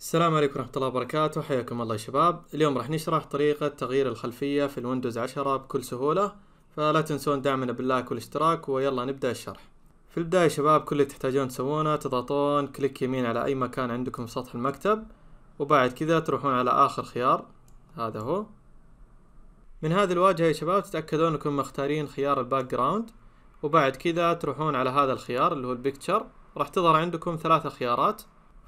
السلام عليكم ورحمة الله وبركاته حياكم الله يا شباب اليوم راح نشرح طريقة تغيير الخلفية في الويندوز 10 بكل سهولة فلا تنسون دعمنا باللايك والاشتراك ويلا نبدأ الشرح في البداية يا شباب كل اللي تحتاجون تسوونه تضغطون كليك يمين على أي مكان عندكم في سطح المكتب وبعد كذا تروحون على آخر خيار هذا هو من هذه الواجهة يا شباب تتأكدون أنكم مختارين خيار الباك جراوند وبعد كذا تروحون على هذا الخيار اللي هو البيكتشر راح تظهر عندكم ثلاثة خيارات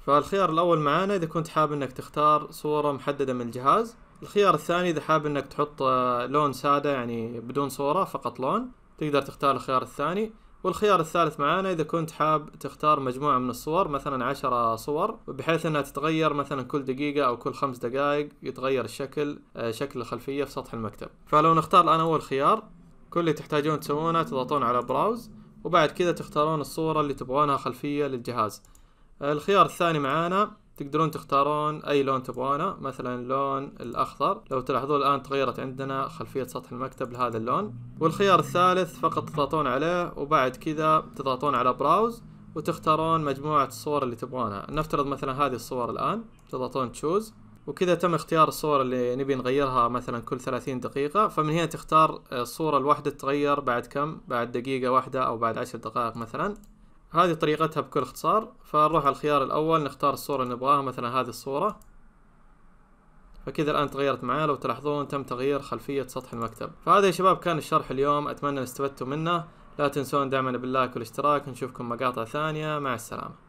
فالخيار الاول معانا اذا كنت حاب انك تختار صورة محددة من الجهاز الخيار الثاني اذا حاب انك تحط آه، لون سادة يعني بدون صورة فقط لون تقدر تختار الخيار الثاني والخيار الثالث معانا إذا كنت حاب تختار مجموعة من الصور مثلا عشرة صور بحيث أنها تتغير مثلا كل دقيقة أو كل خمس دقائق يتغير الشكل آه، شكل الخلفية في سطح المكتب فلو نختار الآن أول خيار كل اللي تحتاجون تسوونه تضغطون على براوز وبعد كذا تختارون الصورة اللي تبغونها خلفية للجهاز الخيار الثاني معانا تقدرون تختارون اي لون تبغونه مثلا لون الاخضر لو تلاحظون الان تغيرت عندنا خلفيه سطح المكتب لهذا اللون والخيار الثالث فقط تضغطون عليه وبعد كذا تضغطون على براوز وتختارون مجموعه الصور اللي تبغونها نفترض مثلا هذه الصور الان تضغطون تشوز وكذا تم اختيار الصور اللي نبي نغيرها مثلا كل 30 دقيقة فمن هنا تختار الصورة الواحدة تتغير بعد كم بعد دقيقة واحدة أو بعد عشر دقائق مثلا هذه طريقتها بكل اختصار فنروح على الخيار الاول نختار الصورة اللي نبغاها مثلا هذه الصورة فكذا الان تغيرت معايا لو تلاحظون تم تغيير خلفية سطح المكتب فهذا يا شباب كان الشرح اليوم اتمنى ان استفدتم منه لا تنسون دعمنا باللايك والاشتراك نشوفكم مقاطع ثانية مع السلامة